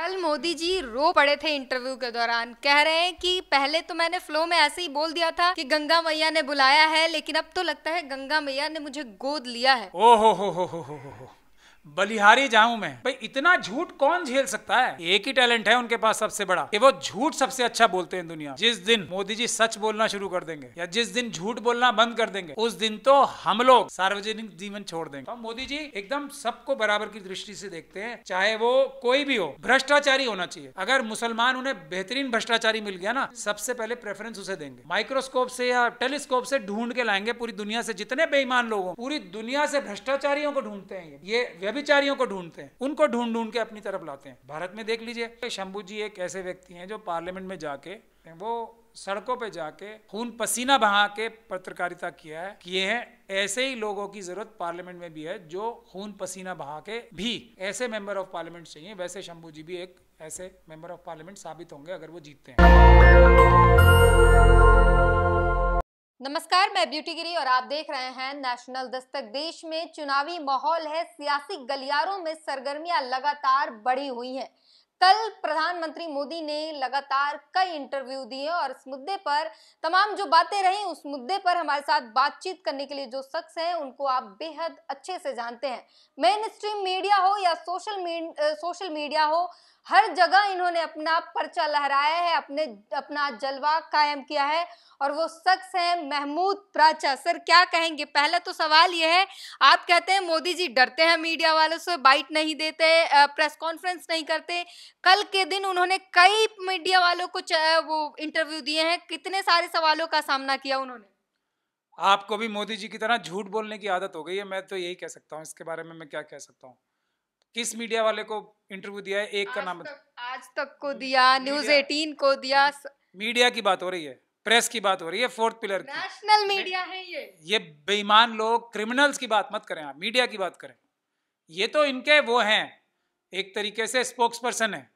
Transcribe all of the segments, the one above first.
कल मोदी जी रो पड़े थे इंटरव्यू के दौरान कह रहे हैं कि पहले तो मैंने फ्लो में ऐसे ही बोल दिया था कि गंगा मैया ने बुलाया है लेकिन अब तो लगता है गंगा मैया ने मुझे गोद लिया है ओ हो हो हो हो हो हो बलिहारी जाऊं मैं भाई इतना झूठ कौन झेल सकता है एक ही टैलेंट है उनके पास सबसे बड़ा कि वो झूठ सबसे अच्छा बोलते हैं दुनिया जिस दिन मोदी जी सच बोलना शुरू कर देंगे या जिस दिन झूठ बोलना बंद कर देंगे उस दिन तो हम लोग सार्वजनिक जीवन छोड़ देंगे तो मोदी जी एकदम सबको बराबर की दृष्टि से देखते हैं चाहे वो कोई भी हो भ्रष्टाचारी होना चाहिए अगर मुसलमान उन्हें बेहतरीन भ्रष्टाचारी मिल गया ना सबसे पहले प्रेफरेंस उसे देंगे माइक्रोस्कोप से या टेलीस्कोप से ढूंढ के लाएंगे पूरी दुनिया से जितने बेईमान लोग पूरी दुनिया से भ्रष्टाचारियों को ढूंढते हैं ये व्यभिचारियों को ढूंढते हैं उनको ढूंढ ढूंढ के अपनी तरफ लाते हैं भारत में देख लीजिए शंभू जी एक ऐसे व्यक्ति हैं जो पार्लियामेंट में जाके वो सड़कों पे जाके खून पसीना बहा के पत्रकारिता किया है किए हैं ऐसे ही लोगों की जरूरत पार्लियामेंट में भी है जो खून पसीना बहा के भी ऐसे मेंबर ऑफ पार्लियामेंट चाहिए वैसे शंभू जी भी एक ऐसे मेंबर ऑफ पार्लियामेंट साबित होंगे अगर वो जीतते हैं नमस्कार मैं ब्यूटी गिरी और आप देख रहे हैं नेशनल दस्तक देश में चुनावी माहौल है सियासी गलियारों में सरगर्मियां लगातार बढ़ी हुई हैं कल प्रधानमंत्री मोदी ने लगातार कई इंटरव्यू दिए और इस मुद्दे पर तमाम जो बातें रही उस मुद्दे पर हमारे साथ बातचीत करने के लिए जो शख्स हैं उनको आप बेहद अच्छे से जानते हैं मेन स्ट्रीम मीडिया हो या सोशल सोशल मीडिया हो हर जगह इन्होंने अपना पर्चा लहराया है अपने अपना जलवा कायम किया है और वो शख्स है महमूद प्राचा सर क्या कहेंगे पहला तो सवाल ये है आप कहते हैं मोदी जी डरते हैं मीडिया वालों से बाइट नहीं देते प्रेस कॉन्फ्रेंस नहीं करते कल के दिन उन्होंने कई मीडिया वालों को वो इंटरव्यू दिए हैं कितने सारे सवालों का सामना किया उन्होंने आपको भी मोदी जी की तरह झूठ बोलने की आदत हो गई है मैं तो यही कह सकता हूँ इसके बारे में मैं क्या कह सकता हूँ किस मीडिया वाले को इंटरव्यू दिया है एक का नाम तक, आज तक को दिया न्यूज एटीन को दिया मीडिया की बात हो रही है प्रेस की बात हो रही है फोर्थ पिलर की नेशनल मीडिया है ये ये बेईमान लोग क्रिमिनल्स की बात मत करें आप मीडिया की बात करें ये तो इनके वो हैं एक तरीके से स्पोक्स पर्सन है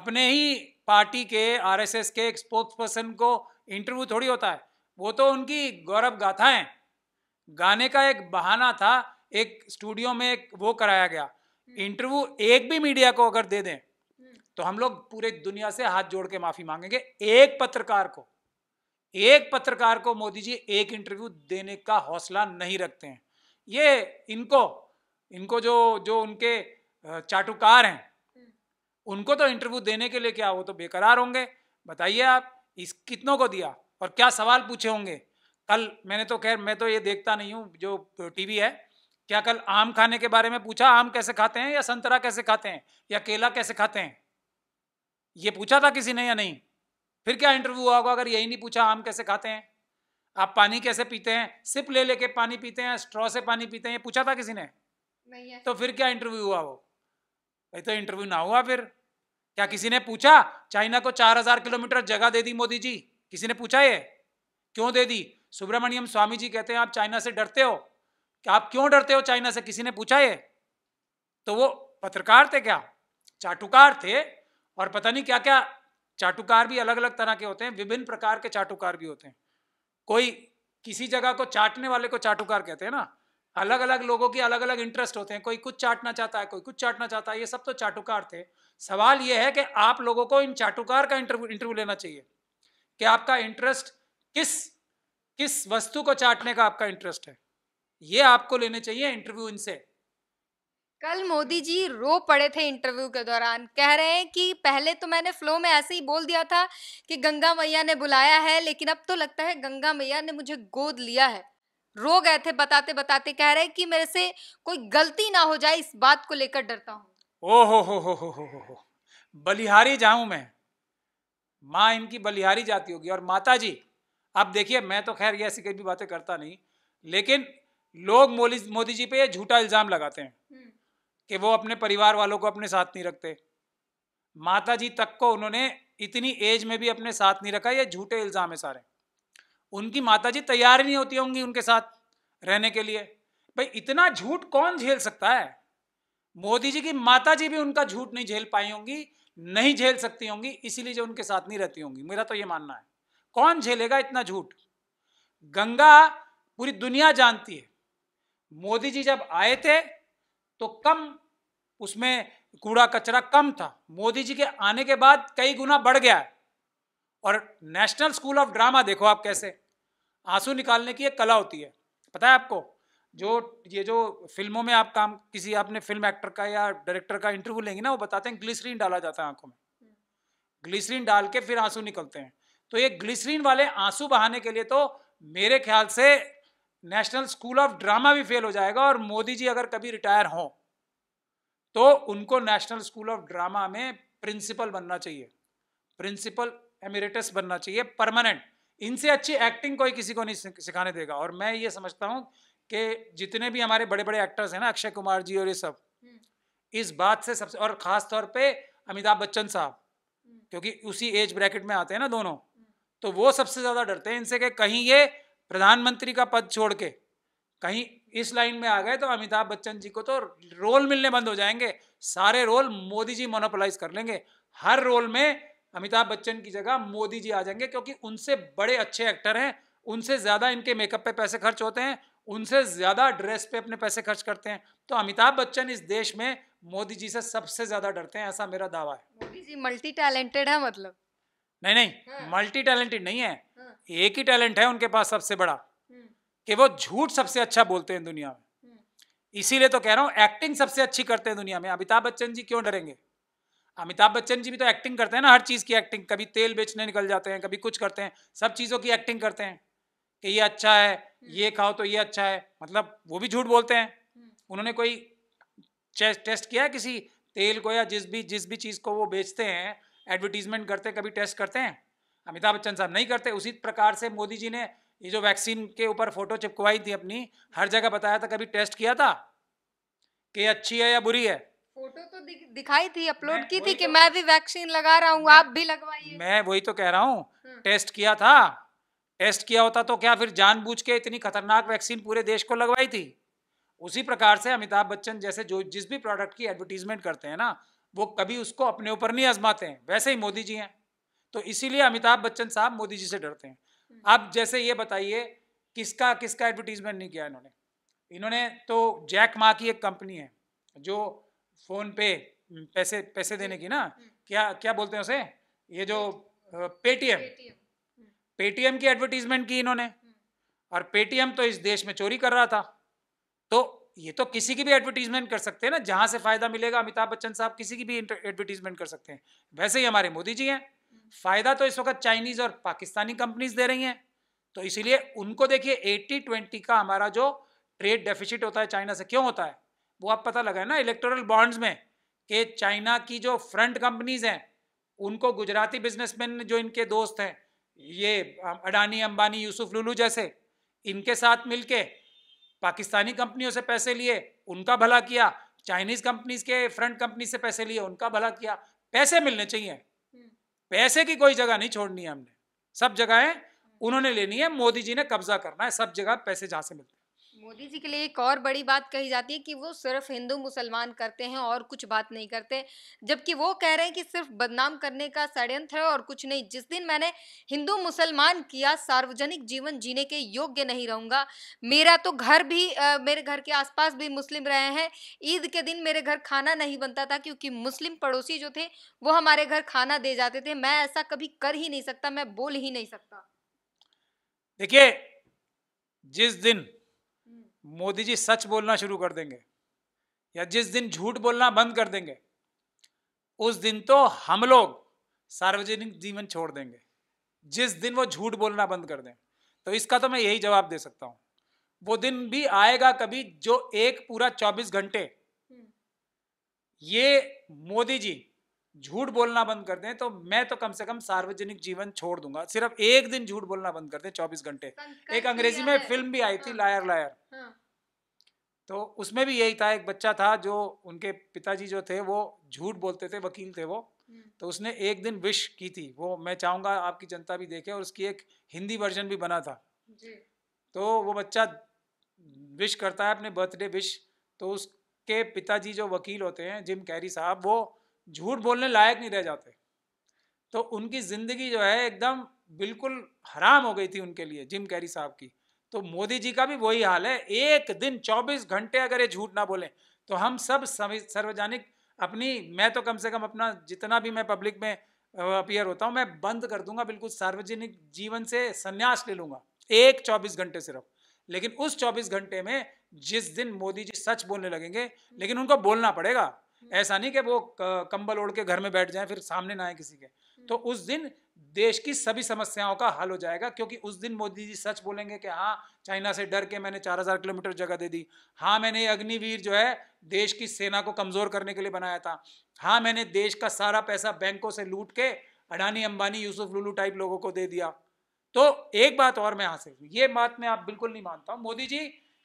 अपने ही पार्टी के आरएसएस के एक स्पोक्स पर्सन को इंटरव्यू थोड़ी होता है वो तो उनकी गौरव गाथाएं गाने का एक बहाना था एक स्टूडियो में एक वो कराया गया हम्म। इंटरव्यू एक भी मीडिया को अगर दे दें हम्म। तो हम लोग पूरे दुनिया से हाथ जोड़ के माफी मांगेंगे एक पत्रकार को एक पत्रकार को मोदी जी एक इंटरव्यू देने का हौसला नहीं रखते हैं ये इनको इनको जो जो उनके चाटुकार हैं हम्म। उनको तो इंटरव्यू देने के लिए क्या वो तो बेकरार होंगे बताइए आप इस कितनों को दिया और क्या सवाल पूछे होंगे कल मैंने तो खैर मैं तो ये देखता नहीं हूँ जो टीवी है क्या कल आम खाने के बारे में पूछा आम कैसे खाते हैं या संतरा कैसे खाते हैं या केला कैसे खाते हैं ये पूछा था किसी ने या नहीं फिर क्या इंटरव्यू हुआ होगा अगर यही नहीं पूछा आम कैसे खाते हैं आप पानी कैसे पीते हैं सिप ले लेके पानी पीते हैं स्ट्रॉ से पानी पीते हैं ये पूछा था किसी ने नहीं है तो फिर क्या इंटरव्यू हुआ वो भाई तो इंटरव्यू ना हुआ फिर क्या किसी ने पूछा चाइना को चार हजार किलोमीटर जगह दे दी मोदी जी किसी ने पूछा ये क्यों दे दी सुब्रमण्यम स्वामी जी कहते हैं आप चाइना से डरते हो कि आप क्यों डरते हो चाइना से किसी ने पूछा ये तो वो पत्रकार थे क्या चाटुकार थे और पता नहीं क्या क्या चाटुकार भी अलग अलग तरह के होते हैं विभिन्न प्रकार के चाटुकार भी होते हैं कोई किसी जगह को चाटने वाले को चाटुकार कहते हैं ना अलग अलग लोगों की अलग अलग इंटरेस्ट होते हैं कोई कुछ चाटना चाहता है कोई कुछ चाटना चाहता है ये सब तो चाटुकार थे सवाल ये है कि आप लोगों को इन चाटुकार का इंटरव्यू इंटरव्यू लेना चाहिए कि आपका इंटरेस्ट किस किस वस्तु को चाटने का आपका इंटरेस्ट है ये आपको लेने चाहिए इंटरव्यू इनसे कल मोदी जी रो पड़े थे इंटरव्यू के दौरान कह रहे हैं कि पहले तो मैंने फ्लो में ऐसे ही बोल दिया था कि गंगा मैया ने बुलाया है लेकिन अब तो लगता है गंगा मैया ने मुझे गोद लिया है रो गए थे बताते बताते कह रहे कि मेरे से कोई गलती ना हो जाए इस बात को लेकर डरता हूँ ओ हो हो हो हो हो हो बलिहारी जाऊं मैं माँ इनकी बलिहारी जाती होगी और माता जी अब देखिए मैं तो खैर ये ऐसी कभी बातें करता नहीं लेकिन लोग मोदी जी पे झूठा इल्जाम लगाते हैं हम्म। कि वो अपने परिवार वालों को अपने साथ नहीं रखते माता जी तक को उन्होंने इतनी एज में भी अपने साथ नहीं रखा ये झूठे इल्जाम है सारे उनकी माता जी तैयार नहीं होती होंगी उनके साथ रहने के लिए भाई इतना झूठ कौन झेल सकता है मोदी जी की माता जी भी उनका झूठ नहीं झेल पाई होंगी नहीं झेल सकती होंगी इसीलिए जो उनके साथ नहीं रहती होंगी मेरा तो ये मानना है कौन झेलेगा इतना झूठ गंगा पूरी दुनिया जानती है मोदी जी जब आए थे तो कम उसमें कूड़ा कचरा कम था मोदी जी के आने के बाद कई गुना बढ़ गया और नेशनल स्कूल ऑफ ड्रामा देखो आप कैसे आंसू निकालने की एक कला होती है पता है आपको जो ये जो फिल्मों में आप काम किसी आपने फिल्म एक्टर का या डायरेक्टर का इंटरव्यू लेंगे ना वो बताते हैं ग्लिसरीन डाला जाता है आंखों में ग्लिसरीन डाल के फिर आंसू निकलते हैं तो ये ग्लिसरीन वाले आंसू बहाने के लिए तो मेरे ख्याल से नेशनल स्कूल ऑफ ड्रामा भी फेल हो जाएगा और मोदी जी अगर कभी रिटायर हों तो उनको नेशनल स्कूल ऑफ ड्रामा में प्रिंसिपल बनना चाहिए प्रिंसिपल एमिरेटस बनना चाहिए परमानेंट इनसे अच्छी एक्टिंग कोई किसी को नहीं सिखाने देगा और मैं ये समझता हूँ कि जितने भी हमारे बड़े बड़े एक्टर्स हैं ना अक्षय कुमार जी और ये सब हम्म। इस बात से सबसे और ख़ास तौर पे अमिताभ बच्चन साहब हम्म। क्योंकि उसी एज ब्रैकेट में आते हैं ना दोनों हम्म। तो वो सबसे ज़्यादा डरते हैं इनसे कि कहीं ये प्रधानमंत्री का पद छोड़ के कहीं इस लाइन में आ गए तो अमिताभ बच्चन जी को तो रोल मिलने बंद हो जाएंगे सारे रोल मोदी जी मोनोपोलाइज कर लेंगे हर रोल में अमिताभ बच्चन की जगह मोदी जी आ जाएंगे क्योंकि उनसे बड़े अच्छे एक्टर हैं उनसे ज़्यादा इनके मेकअप पे पैसे खर्च होते हैं उनसे ज़्यादा ड्रेस पे अपने पैसे खर्च करते हैं तो अमिताभ बच्चन इस देश में मोदी जी से सबसे ज़्यादा डरते हैं ऐसा मेरा दावा है मोदी जी मल्टी टैलेंटेड है मतलब नहीं नहीं मल्टी हाँ। टैलेंटेड नहीं है हाँ। एक ही टैलेंट है उनके पास सबसे बड़ा हम्म। कि वो झूठ सबसे अच्छा बोलते हैं दुनिया में हम्म। इसीलिए तो कह रहा हूँ एक्टिंग सबसे अच्छी करते हैं दुनिया में अमिताभ बच्चन जी क्यों डरेंगे अमिताभ बच्चन जी भी तो एक्टिंग करते हैं ना हर चीज़ की एक्टिंग कभी तेल बेचने निकल जाते हैं कभी कुछ करते हैं सब चीज़ों की एक्टिंग करते हैं कि ये अच्छा है हम्म। ये खाओ तो ये अच्छा है मतलब वो भी झूठ बोलते हैं उन्होंने कोई टेस्ट किया है किसी तेल को या जिस भी जिस भी चीज़ को वो बेचते हैं एडवर्टीजमेंट करते कभी टेस्ट करते हैं अमिताभ बच्चन साहब नहीं करते उसी प्रकार से मोदी जी ने ये जो वैक्सीन के ऊपर फोटो चिपकवाई थी अपनी हर जगह बताया था कभी टेस्ट किया था कि अच्छी है या बुरी है फोटो तो दि, दिखाई थी अपलोड की थी तो, कि मैं भी वैक्सीन लगा रहा हूँ आप भी लगवाइए मैं वही तो कह रहा हूँ टेस्ट हम्म। किया था टेस्ट किया होता तो क्या फिर जानबूझ के इतनी खतरनाक वैक्सीन पूरे देश को लगवाई थी उसी प्रकार से अमिताभ बच्चन जैसे जो जिस भी प्रोडक्ट की एडवर्टीजमेंट करते हैं ना वो कभी उसको अपने ऊपर नहीं आजमाते हैं वैसे ही मोदी जी हैं तो इसीलिए अमिताभ बच्चन साहब मोदी जी से डरते हैं आप हम्म। जैसे ये बताइए किसका किसका एडवर्टीजमेंट नहीं किया इन्होंने इन्होंने तो जैक माँ की एक कंपनी है जो फोन पे हम्म, पैसे पैसे देने की ना हम्म। क्या क्या बोलते हैं उसे ये जो पेटीएम पेटीएम की एडवर्टीजमेंट की इन्होंने और पेटीएम तो इस देश में चोरी कर रहा था तो ये तो किसी की भी एडवर्टीजमेंट कर सकते हैं ना जहां से फायदा मिलेगा अमिताभ बच्चन साहब किसी की भी एडवर्टीजमेंट कर सकते हैं वैसे ही हमारे मोदी जी हैं फायदा तो इस वक्त चाइनीज और पाकिस्तानी कंपनीज दे रही हैं तो इसीलिए उनको देखिए एट्टी ट्वेंटी का हमारा जो ट्रेड डेफिसिट होता है चाइना से क्यों होता है वो आप पता लगा ना इलेक्टोरल बॉन्ड्स में कि चाइना की जो फ्रंट कंपनीज हैं उनको गुजराती बिजनेसमैन जो इनके दोस्त हैं ये अडानी अंबानी यूसुफ लुलू जैसे इनके साथ मिलके पाकिस्तानी कंपनियों से पैसे लिए उनका भला किया चाइनीज कंपनीज के फ्रंट कंपनी से पैसे लिए उनका भला किया पैसे मिलने चाहिए हम्म। पैसे की कोई जगह नहीं छोड़नी है हमने सब जगह हम्म। उन्होंने लेनी है मोदी जी ने कब्जा करना है सब जगह पैसे जहां से मिलते हैं मोदी जी के लिए एक और बड़ी बात कही जाती है कि वो सिर्फ हिंदू मुसलमान करते हैं और कुछ बात नहीं करते जबकि वो कह रहे हैं कि सिर्फ बदनाम करने का षड्यंत्र है और कुछ नहीं जिस दिन मैंने हिंदू मुसलमान किया सार्वजनिक जीवन जीने के योग्य नहीं रहूंगा मेरा तो घर भी आ, मेरे घर के आसपास भी मुस्लिम रहे हैं ईद के दिन मेरे घर खाना नहीं बनता था क्योंकि मुस्लिम पड़ोसी जो थे वो हमारे घर खाना दे जाते थे मैं ऐसा कभी कर ही नहीं सकता मैं बोल ही नहीं सकता देखिए जिस दिन मोदी जी सच बोलना शुरू कर देंगे या जिस दिन झूठ बोलना बंद कर देंगे उस दिन तो हम लोग सार्वजनिक जीवन छोड़ देंगे जिस दिन वो झूठ बोलना बंद कर दें तो इसका तो मैं यही जवाब दे सकता हूँ वो दिन भी आएगा कभी जो एक पूरा चौबीस घंटे हम्म। ये मोदी जी झूठ बोलना बंद कर दें तो मैं तो कम से कम सार्वजनिक जीवन छोड़ दूंगा सिर्फ एक दिन झूठ बोलना बंद कर दें चौबीस घंटे एक अंग्रेजी में फिल्म भी आई थी हाँ। लायर लायर हाँ। तो उसमें भी यही था एक बच्चा था जो उनके पिताजी जो थे वो झूठ बोलते थे वकील थे वो हम्म। तो उसने एक दिन विश की थी वो मैं चाहूँगा आपकी जनता भी देखे और उसकी एक हिंदी वर्जन भी बना था तो वो बच्चा विश करता है अपने बर्थडे विश तो उसके पिताजी जो वकील होते हैं जिम कैरी साहब वो झूठ बोलने लायक नहीं रह जाते तो उनकी ज़िंदगी जो है एकदम बिल्कुल हराम हो गई थी उनके लिए जिम कैरी साहब की तो मोदी जी का भी वही हाल है एक दिन चौबीस घंटे अगर ये झूठ ना बोले तो हम सब सार्वजनिक अपनी मैं तो कम से कम अपना जितना भी मैं पब्लिक में अपियर होता हूँ मैं बंद कर दूंगा बिल्कुल सार्वजनिक जीवन से संन्यास ले लूंगा एक चौबीस घंटे सिर्फ लेकिन उस चौबीस घंटे में जिस दिन मोदी जी सच बोलने लगेंगे लेकिन उनको बोलना पड़ेगा ऐसा नहीं कि वो कंबल ओढ़ के घर में बैठ जाए फिर सामने ना आए किसी के तो उस दिन देश की सभी समस्याओं का हल हो जाएगा क्योंकि उस दिन मोदी जी सच बोलेंगे कि हाँ चाइना से डर के मैंने चार हजार किलोमीटर जगह दे दी हाँ मैंने अग्निवीर जो है देश की सेना को कमजोर करने के लिए बनाया था हाँ मैंने देश का सारा पैसा बैंकों से लूट के अडानी अंबानी यूसुफ लुलू टाइप लोगों को दे दिया तो एक बात और मैं हासिल ये बात मैं आप बिल्कुल नहीं मानता हूँ मोदी जी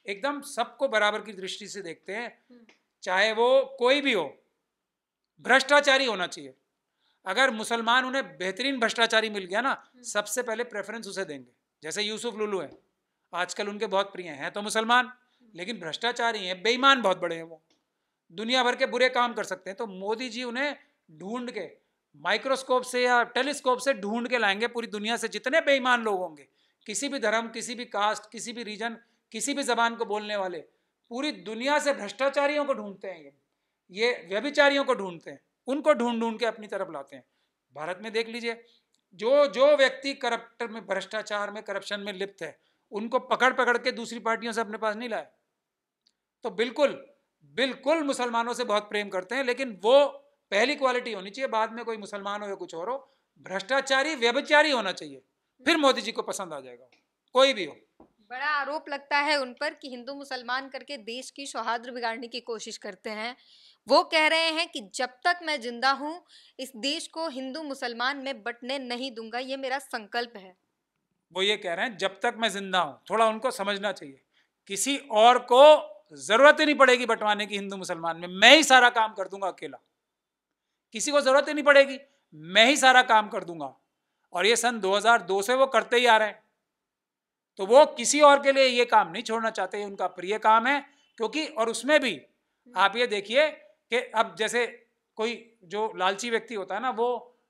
एकदम सबको बराबर की दृष्टि से देखते हैं हम्म। चाहे वो कोई भी हो भ्रष्टाचारी होना चाहिए अगर मुसलमान उन्हें बेहतरीन भ्रष्टाचारी मिल गया ना सबसे पहले प्रेफरेंस उसे देंगे जैसे यूसुफ लुलू है आजकल उनके बहुत प्रिय हैं तो मुसलमान लेकिन भ्रष्टाचारी हैं बेईमान बहुत बड़े हैं वो दुनिया भर के बुरे काम कर सकते हैं तो मोदी जी उन्हें ढूंढ के माइक्रोस्कोप से या टेलीस्कोप से ढूंढ के लाएंगे पूरी दुनिया से जितने बेईमान लोग होंगे किसी भी धर्म किसी भी कास्ट किसी भी रीजन किसी भी जबान को बोलने वाले पूरी दुनिया से भ्रष्टाचारियों को ढूंढते हैं ये ये व्यभिचारियों को ढूंढते हैं उनको ढूंढ ढूंढ के अपनी तरफ लाते हैं भारत में देख लीजिए जो जो व्यक्ति करप्ट में भ्रष्टाचार में करप्शन में लिप्त है उनको पकड़ पकड़ के दूसरी पार्टियों से अपने पास नहीं लाए तो बिल्कुल बिल्कुल मुसलमानों से बहुत प्रेम करते हैं लेकिन वो पहली क्वालिटी होनी चाहिए बाद में कोई मुसलमान हो या कुछ और हो भ्रष्टाचारी व्यभिचारी होना चाहिए फिर मोदी जी को पसंद आ जाएगा कोई भी हो बड़ा आरोप लगता है उन पर कि हिंदू मुसलमान करके देश की सौहार्द बिगाड़ने की कोशिश करते हैं वो कह रहे हैं कि जब तक मैं जिंदा हूं इस देश को हिंदू मुसलमान में बटने नहीं दूंगा ये मेरा संकल्प है वो ये कह रहे हैं जब तक मैं जिंदा हूं थोड़ा उनको समझना चाहिए किसी और को जरूरत ही नहीं पड़ेगी बंटवाने की हिंदू मुसलमान में मैं ही सारा काम कर दूंगा अकेला किसी को जरूरत ही नहीं पड़ेगी मैं ही सारा काम कर दूंगा और ये सन 2002 से वो करते ही आ रहे हैं तो वो किसी और के लिए ये काम नहीं छोड़ना चाहते उनका प्रिय काम है क्योंकि और उसमें भी आप ये देखिए कि अब जैसे कोई जो लालची व्यक्ति होता है ना वो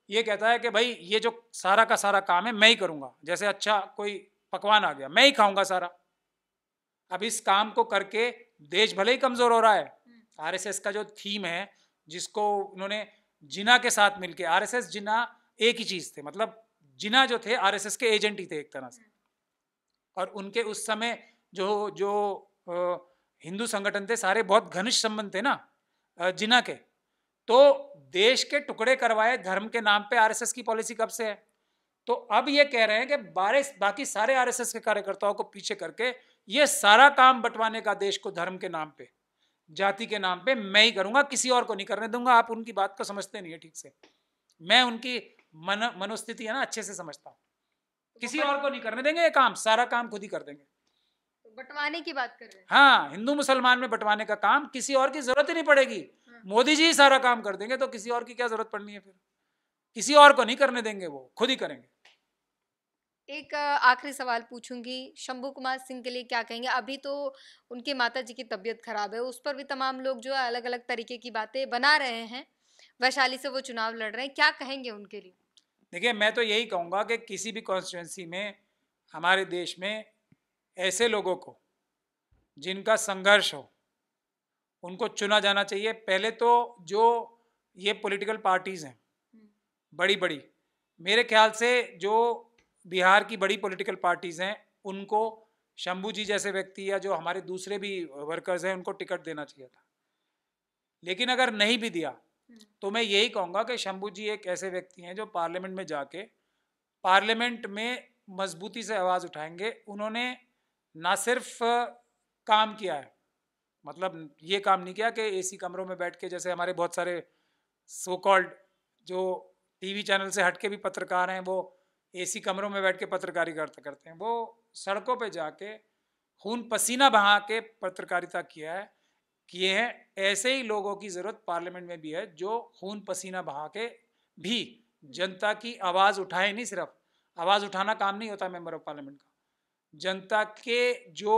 ये कहता है कि भाई ये जो सारा का सारा काम है मैं ही करूँगा जैसे अच्छा कोई पकवान आ गया मैं ही खाऊंगा सारा अब इस काम को करके देश भले ही कमज़ोर हो रहा है आरएसएस का जो थीम है जिसको उन्होंने जिना के साथ मिलके आरएसएस जिना एक ही चीज़ थे मतलब जिना जो थे आरएसएस के एजेंट ही थे एक तरह से और उनके उस समय जो जो हिंदू संगठन थे सारे बहुत घनिष्ठ संबंध थे ना जिना के तो देश के टुकड़े करवाए धर्म के नाम पे आरएसएस की पॉलिसी कब से है तो अब ये कह रहे हैं कि बारह बाकी सारे आरएसएस के कार्यकर्ताओं को पीछे करके ये सारा काम बंटवाने का देश को धर्म के नाम पे जाति के नाम पे मैं ही करूंगा किसी और को नहीं करने दूंगा आप उनकी बात को समझते नहीं है ठीक से मैं उनकी मन मनोस्थिति है ना अच्छे से समझता हूँ किसी तो और को नहीं करने देंगे ये काम सारा काम खुद ही कर देंगे बंटवाने की बात कर रहे हैं हाँ हिंदू मुसलमान में बंटवाने का काम किसी और की जरूरत ही नहीं पड़ेगी हाँ। मोदी जी सारा काम कर देंगे तो किसी और की क्या जरूरत पड़नी है फिर किसी और को नहीं करने देंगे वो खुद ही करेंगे एक आखिरी सवाल पूछूंगी शंभू कुमार सिंह के लिए क्या कहेंगे अभी तो उनके माता जी की तबियत खराब है उस पर भी तमाम लोग जो अलग अलग तरीके की बातें बना रहे हैं वैशाली से वो चुनाव लड़ रहे हैं क्या कहेंगे उनके लिए देखिए मैं तो यही कहूंगा कि किसी भी कॉन्स्टिट्युएंसी में हमारे देश में ऐसे लोगों को जिनका संघर्ष हो उनको चुना जाना चाहिए पहले तो जो ये पॉलिटिकल पार्टीज़ हैं बड़ी बड़ी मेरे ख्याल से जो बिहार की बड़ी पॉलिटिकल पार्टीज़ हैं उनको शंभू जी जैसे व्यक्ति या जो हमारे दूसरे भी वर्कर्स हैं उनको टिकट देना चाहिए था लेकिन अगर नहीं भी दिया तो मैं यही कहूँगा कि शंभू जी एक ऐसे व्यक्ति हैं जो पार्लियामेंट में जाके पार्लियामेंट में मजबूती से आवाज़ उठाएंगे उन्होंने ना सिर्फ काम किया है मतलब ये काम नहीं किया कि एसी कमरों में बैठ के जैसे हमारे बहुत सारे सो कॉल्ड जो टीवी चैनल से हटके भी पत्रकार हैं वो एसी कमरों में बैठ के पत्रकारी करते करते हैं वो सड़कों पे जाके खून पसीना बहा के पत्रकारिता किया है किए हैं ऐसे ही लोगों की ज़रूरत पार्लियामेंट में भी है जो खून पसीना बहा के भी जनता की आवाज़ उठाए नहीं सिर्फ आवाज़ उठाना काम नहीं होता मेम्बर ऑफ पार्लियामेंट का जनता के जो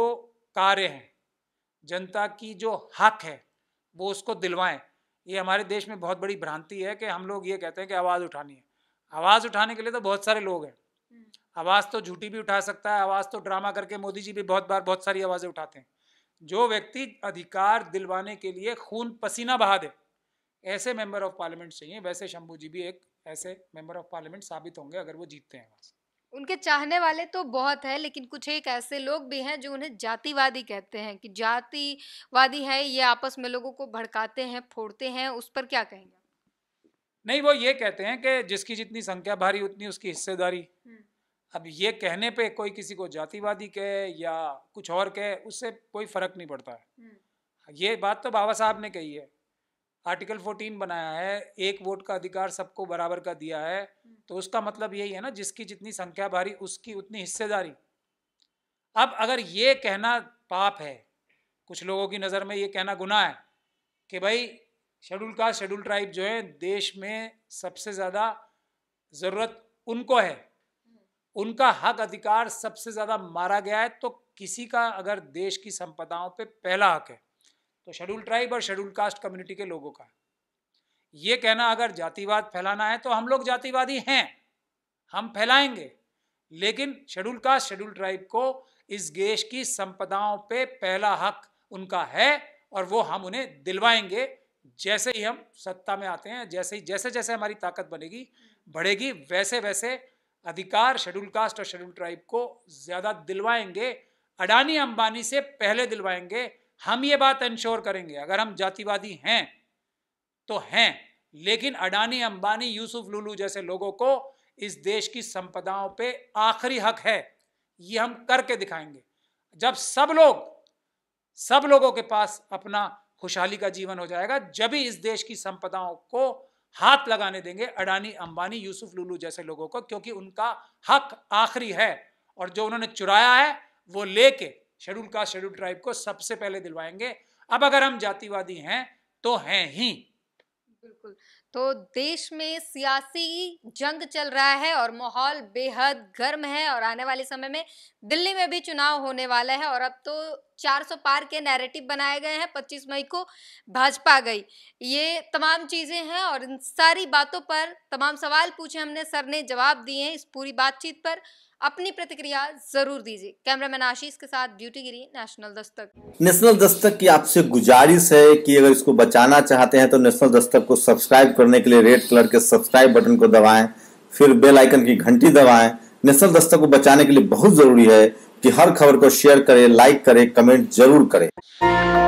कार्य हैं जनता की जो हक है वो उसको दिलवाएं ये हमारे देश में बहुत बड़ी भ्रांति है कि हम लोग ये कहते हैं कि आवाज़ उठानी है आवाज़ उठाने के लिए तो बहुत सारे लोग हैं हम्म। आवाज़ तो झूठी भी उठा सकता है आवाज़ तो ड्रामा करके मोदी जी भी बहुत बार बहुत सारी आवाज़ें उठाते हैं जो व्यक्ति अधिकार दिलवाने के लिए खून पसीना बहा दे ऐसे मेंबर ऑफ पार्लियामेंट चाहिए वैसे शंभू जी भी एक ऐसे मेंबर ऑफ पार्लियामेंट साबित होंगे अगर वो जीतते हैं उनके चाहने वाले तो बहुत है लेकिन कुछ एक ऐसे लोग भी हैं जो उन्हें जातिवादी कहते हैं कि जातिवादी है ये आपस में लोगों को भड़काते हैं फोड़ते हैं उस पर क्या कहेंगे नहीं वो ये कहते हैं कि जिसकी जितनी संख्या भारी उतनी उसकी हिस्सेदारी हम्म। अब ये कहने पे कोई किसी को जातिवादी कहे या कुछ और कहे उससे कोई फर्क नहीं पड़ता है हम्म। ये बात तो बाबा साहब ने कही है आर्टिकल 14 बनाया है एक वोट का अधिकार सबको बराबर का दिया है तो उसका मतलब यही है ना जिसकी जितनी संख्या भारी उसकी उतनी हिस्सेदारी अब अगर ये कहना पाप है कुछ लोगों की नज़र में ये कहना गुनाह है कि भाई शेड्यूल कास्ट शेड्यूल ट्राइब जो है देश में सबसे ज़्यादा ज़रूरत उनको है उनका हक अधिकार सबसे ज़्यादा मारा गया है तो किसी का अगर देश की संपदाओं पे पहला हक है तो शेड्यूल ट्राइब और शेड्यूल कास्ट कम्युनिटी के लोगों का ये कहना अगर जातिवाद फैलाना है तो हम लोग जातिवादी हैं हम फैलाएंगे लेकिन शेड्यूल कास्ट शेड्यूल ट्राइब को इस देश की संपदाओं पे पहला हक उनका है और वो हम उन्हें दिलवाएंगे जैसे ही हम सत्ता में आते हैं जैसे ही जैसे जैसे हमारी ताकत बनेगी बढ़ेगी वैसे वैसे अधिकार शेड्यूल कास्ट और शेड्यूल ट्राइब को ज़्यादा दिलवाएंगे अडानी अंबानी से पहले दिलवाएंगे हम ये बात इंश्योर करेंगे अगर हम जातिवादी हैं तो हैं लेकिन अडानी अंबानी यूसुफ लुलू जैसे लोगों को इस देश की संपदाओं पे आखिरी हक है ये हम करके दिखाएंगे जब सब लोग सब लोगों के पास अपना खुशहाली का जीवन हो जाएगा जब ही इस देश की संपदाओं को हाथ लगाने देंगे अडानी अंबानी यूसुफ लुलू जैसे लोगों को क्योंकि उनका हक आखिरी है और जो उन्होंने चुराया है वो लेके शेड्यूल कास्ट शेड्यूल ट्राइब को सबसे पहले दिलवाएंगे अब अगर हम जातिवादी हैं तो हैं ही बिल्कुल तो देश में सियासी जंग चल रहा है और माहौल बेहद गर्म है और आने वाले समय में दिल्ली में भी चुनाव होने वाला है और अब तो 400 पार के नैरेटिव बनाए गए हैं 25 मई को भाजपा गई ये तमाम चीज़ें हैं और इन सारी बातों पर तमाम सवाल पूछे हमने सर ने जवाब दिए हैं इस पूरी बातचीत पर अपनी प्रतिक्रिया जरूर दीजिए कैमरामैन आशीष के साथ Beauty Giri national Dastak national Dastak की आपसे गुजारिश है कि अगर इसको बचाना चाहते हैं तो नेशनल दस्तक को सब्सक्राइब करने के लिए रेड कलर के सब्सक्राइब बटन को दबाएं फिर बेल आइकन की घंटी दबाएं नेशनल दस्तक को बचाने के लिए बहुत जरूरी है कि हर खबर को शेयर करें लाइक करें कमेंट जरूर करें